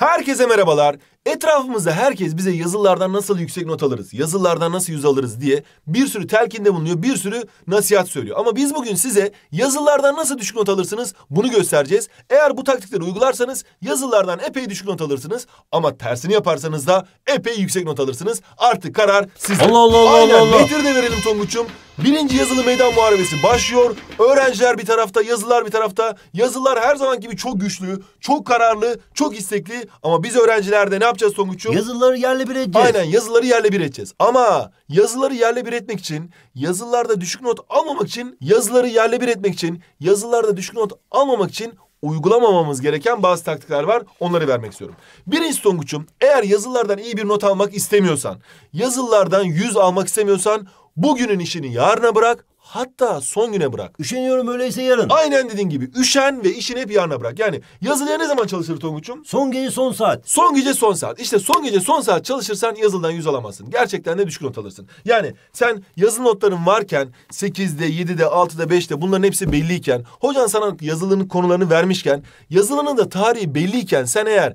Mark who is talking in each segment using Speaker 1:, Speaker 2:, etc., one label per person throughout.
Speaker 1: Herkese merhabalar. Etrafımızda herkes bize yazılardan nasıl yüksek not alırız, yazılardan nasıl yüz alırız diye bir sürü telkinde bulunuyor, bir sürü nasihat söylüyor. Ama biz bugün size yazılardan nasıl düşük not alırsınız bunu göstereceğiz. Eğer bu taktikleri uygularsanız yazılardan epey düşük not alırsınız ama tersini yaparsanız da epey yüksek not alırsınız. Artık karar sizde. Allah Allah Allah Aynen, Allah. Allah. de verelim Tonguç'um. Birinci yazılı meydan muharebesi başlıyor. Öğrenciler bir tarafta, yazılar bir tarafta. Yazılar her zaman gibi çok güçlü, çok kararlı, çok istekli ama biz öğrencilerde ne yapacağız Tonguç'um? Yazıları yerle bir edeceğiz. Aynen yazıları yerle bir edeceğiz. Ama yazıları yerle bir etmek için, yazılarda düşük not almamak için, yazıları yerle bir etmek için, yazılarda düşük not almamak için uygulamamamız gereken bazı taktikler var. Onları vermek istiyorum. Birinci Songuç'um, eğer yazılardan iyi bir not almak istemiyorsan, yazılardan yüz almak istemiyorsan bugünün işini yarına bırak, Hatta son güne bırak. Üşeniyorum öyleyse yarın. Aynen dediğin gibi. Üşen ve işini hep yarına bırak. Yani yazılıya ne zaman çalışır Tonguç'um? Son gece son saat. Son gece son saat. İşte son gece son saat çalışırsan yazıldan yüz alamazsın. Gerçekten de düşük not alırsın. Yani sen yazılı notların varken 8'de, 7'de, 6'da, 5'te bunların hepsi belliyken hocan sana yazılının konularını vermişken yazılının da tarihi belliyken sen eğer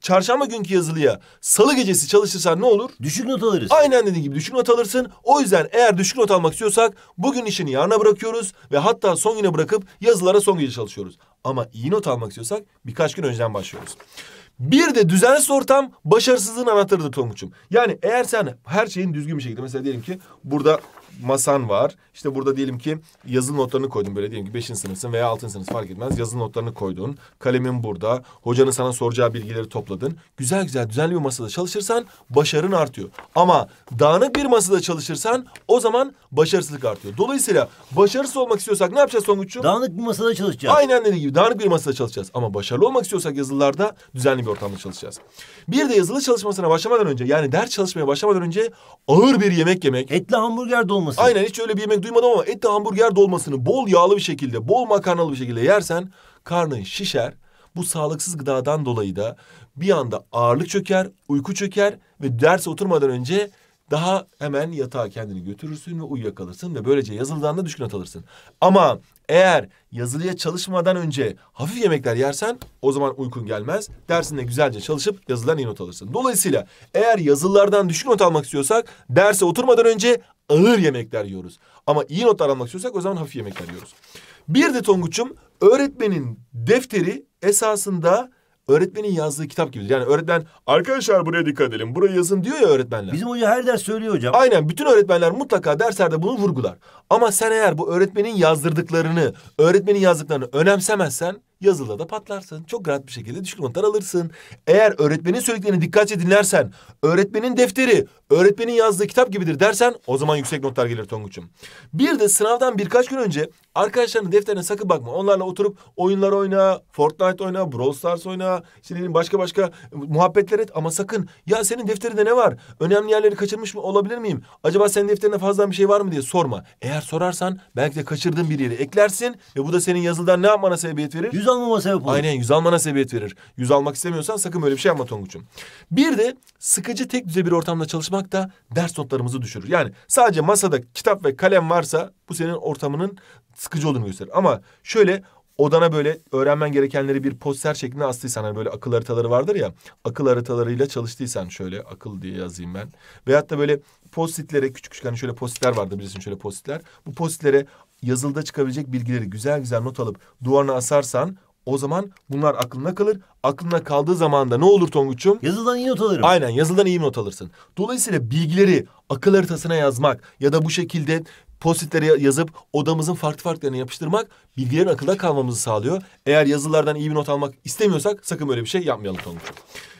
Speaker 1: çarşamba günkü yazılıya salı gecesi çalışırsan ne olur? Düşük not alırız. Aynen dediğim gibi düşük not alırsın. O yüzden eğer düşük not almak istiyorsak bugün işini yarına bırakıyoruz ve hatta son güne bırakıp yazılara son gece çalışıyoruz. Ama iyi not almak istiyorsak birkaç gün önceden başlıyoruz. Bir de düzensiz ortam başarısızlığın anahtarıdır Tonguç'um. Yani eğer sen her şeyin düzgün bir şekilde mesela diyelim ki burada masan var. İşte burada diyelim ki yazılı notlarını koydun böyle diyelim ki beşinci sınıfsın veya altıncı sınıf fark etmez. Yazılı notlarını koydun. Kalemin burada. Hocanın sana soracağı bilgileri topladın. Güzel güzel düzenli bir masada çalışırsan başarın artıyor. Ama dağınık bir masada çalışırsan o zaman başarısızlık artıyor. Dolayısıyla başarısız olmak istiyorsak ne yapacağız Songuç'um? Dağınık bir masada çalışacağız. Aynen dediğim gibi dağınık bir masada çalışacağız. Ama başarılı olmak istiyorsak yazılılarda düzenli bir ortamda çalışacağız. Bir de yazılı çalışmasına başlamadan önce yani ders çalışmaya başlamadan önce ağır bir yemek yemek. Etli hamburger dolma dolması. Aynen hiç öyle bir yemek duymadım ama etli hamburger dolmasını bol yağlı bir şekilde, bol makarnalı bir şekilde yersen karnın şişer. Bu sağlıksız gıdadan dolayı da bir anda ağırlık çöker, uyku çöker ve derse oturmadan önce daha hemen yatağa kendini götürürsün ve uyuyakalırsın ve böylece yazılıdan da düşkün atalırsın. Ama eğer yazılıya çalışmadan önce hafif yemekler yersen o zaman uykun gelmez. Dersinde güzelce çalışıp yazılan iyi not alırsın. Dolayısıyla eğer yazılardan düşük not almak istiyorsak derse oturmadan önce ağır yemekler yiyoruz. Ama iyi notlar almak istiyorsak o zaman hafif yemekler yiyoruz. Bir de Tonguç'um öğretmenin defteri esasında öğretmenin yazdığı kitap gibidir. Yani öğretmen arkadaşlar buraya dikkat edelim buraya yazın diyor ya öğretmenler. Bizim hoca her ders söylüyor hocam. Aynen bütün öğretmenler mutlaka derslerde bunu vurgular. Ama sen eğer bu öğretmenin yazdırdıklarını, öğretmenin yazdıklarını önemsemezsen yazılıda da patlarsın. Çok rahat bir şekilde düşük notlar alırsın. Eğer öğretmenin söylediklerini dikkatçe dinlersen, öğretmenin defteri, öğretmenin yazdığı kitap gibidir dersen o zaman yüksek notlar gelir Tonguç'um. Bir de sınavdan birkaç gün önce arkadaşlarının defterine sakın bakma. Onlarla oturup oyunlar oyna, Fortnite oyna, Brawl Stars oyna, işte başka başka e, muhabbetler et ama sakın ya senin defterinde ne var? Önemli yerleri kaçırmış mı olabilir miyim? Acaba senin defterinde fazla bir şey var mı diye sorma. Eğer sorarsan belki de kaçırdığın bir yeri eklersin ve bu da senin yazıldan ne yapmana sebebiyet verir? Yüz almama sebep olur. Aynen yüz almana sebebiyet verir. Yüz almak istemiyorsan sakın böyle bir şey yapma Tonguç'um. Bir de sıkıcı tek düze bir ortamda çalışma çalışmak da ders notlarımızı düşürür. Yani sadece masada kitap ve kalem varsa bu senin ortamının sıkıcı olduğunu gösterir. Ama şöyle odana böyle öğrenmen gerekenleri bir poster şeklinde astıysan hani böyle akıl haritaları vardır ya akıl haritalarıyla çalıştıysan şöyle akıl diye yazayım ben veyahut da böyle postitlere küçük küçük hani şöyle postitler vardı bilirsin şöyle postitler bu postitlere yazılda çıkabilecek bilgileri güzel güzel not alıp duvarına asarsan o zaman bunlar aklına kalır. Aklına kaldığı zaman da ne olur Tonguç'um? Yazıldan iyi not alırım. Aynen yazıldan iyi not alırsın. Dolayısıyla bilgileri akıl haritasına yazmak ya da bu şekilde postitlere yazıp odamızın farklı farklarına yapıştırmak bilgilerin akılda kalmamızı sağlıyor. Eğer yazılardan iyi bir not almak istemiyorsak sakın böyle bir şey yapmayalım Tonguç'um.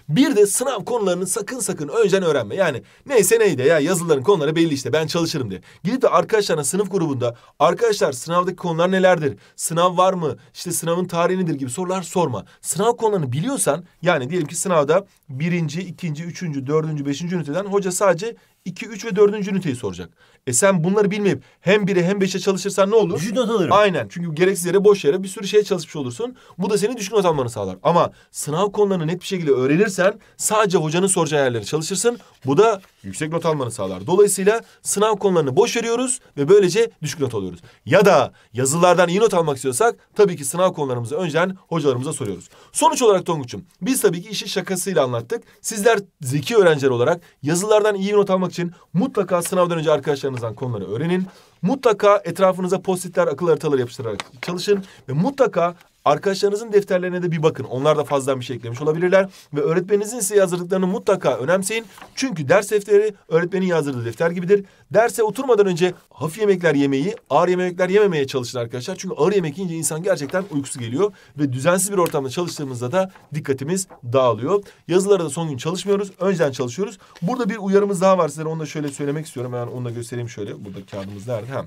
Speaker 1: Bir de sınav konularını sakın sakın önceden öğrenme. Yani neyse neydi ya yazıların konuları belli işte ben çalışırım diye. Gidip de arkadaşlarına sınıf grubunda arkadaşlar sınavdaki konular nelerdir? Sınav var mı? İşte sınavın tarihi nedir gibi sorular sorma. Sınav konularını biliyorsan yani diyelim ki sınavda birinci, ikinci, üçüncü, dördüncü, beşinci üniteden hoca sadece 2, 3 ve 4. üniteyi soracak. E sen bunları bilmeyip hem 1'e hem 5'e çalışırsan ne olur? Düşük not alırım. Aynen. Çünkü gereksiz yere boş yere bir sürü şeye çalışmış olursun. Bu da seni düşük not almanı sağlar. Ama sınav konularını net bir şekilde öğrenirsen sadece hocanın soracağı yerlere çalışırsın. Bu da yüksek not almanı sağlar. Dolayısıyla sınav konularını boş veriyoruz ve böylece düşük not alıyoruz. Ya da yazılardan iyi not almak istiyorsak tabii ki sınav konularımızı önceden hocalarımıza soruyoruz. Sonuç olarak Tonguç'um biz tabii ki işi şakasıyla anlattık. Sizler zeki öğrenciler olarak yazılardan iyi not almak için mutlaka sınavdan önce arkadaşlarınızdan konuları öğrenin. Mutlaka etrafınıza postitler, akıl haritaları yapıştırarak çalışın ve mutlaka Arkadaşlarınızın defterlerine de bir bakın. Onlar da fazladan bir şey eklemiş olabilirler. Ve öğretmeninizin size yazdırdıklarını mutlaka önemseyin. Çünkü ders defteri öğretmenin yazdırdığı defter gibidir. Derse oturmadan önce hafif yemekler yemeyi, ağır yemekler yememeye çalışın arkadaşlar. Çünkü ağır yemek yiyince insan gerçekten uykusu geliyor. Ve düzensiz bir ortamda çalıştığımızda da dikkatimiz dağılıyor. Yazılara da son gün çalışmıyoruz. Önceden çalışıyoruz. Burada bir uyarımız daha var size Onu da şöyle söylemek istiyorum. hemen onu da göstereyim şöyle. Burada kağıdımız nerede? Hem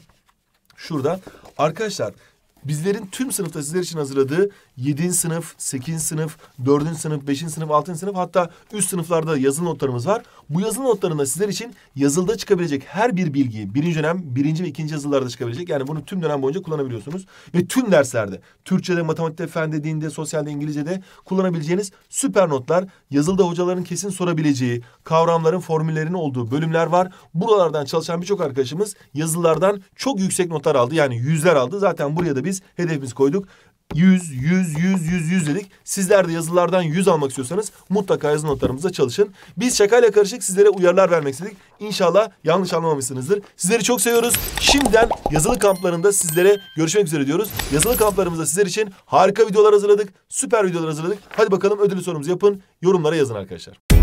Speaker 1: şurada. Arkadaşlar Bizlerin tüm sınıfta sizler için hazırladığı 7. sınıf, 8. sınıf, 4. sınıf, 5. sınıf, 6. sınıf hatta üst sınıflarda yazılı notlarımız var. Bu yazılı notlarında sizler için yazılıda çıkabilecek her bir bilgiyi birinci dönem, birinci ve ikinci yazılılarda çıkabilecek. Yani bunu tüm dönem boyunca kullanabiliyorsunuz. Ve tüm derslerde, Türkçe'de, matematikte, fen dediğinde, sosyalde, İngilizce'de kullanabileceğiniz süper notlar. Yazılıda hocaların kesin sorabileceği, kavramların formüllerinin olduğu bölümler var. Buralardan çalışan birçok arkadaşımız yazılılardan çok yüksek notlar aldı. Yani yüzler aldı. Zaten buraya da bir biz hedefimiz koyduk. 100, 100, 100, 100, 100 dedik. Sizler de yazılardan 100 almak istiyorsanız mutlaka yazı notlarımıza çalışın. Biz şakayla karışık sizlere uyarılar vermek istedik. İnşallah yanlış anlamamışsınızdır. Sizleri çok seviyoruz. Şimdiden yazılı kamplarında sizlere görüşmek üzere diyoruz. Yazılı kamplarımızda sizler için harika videolar hazırladık. Süper videolar hazırladık. Hadi bakalım ödülü sorumuzu yapın. Yorumlara yazın arkadaşlar.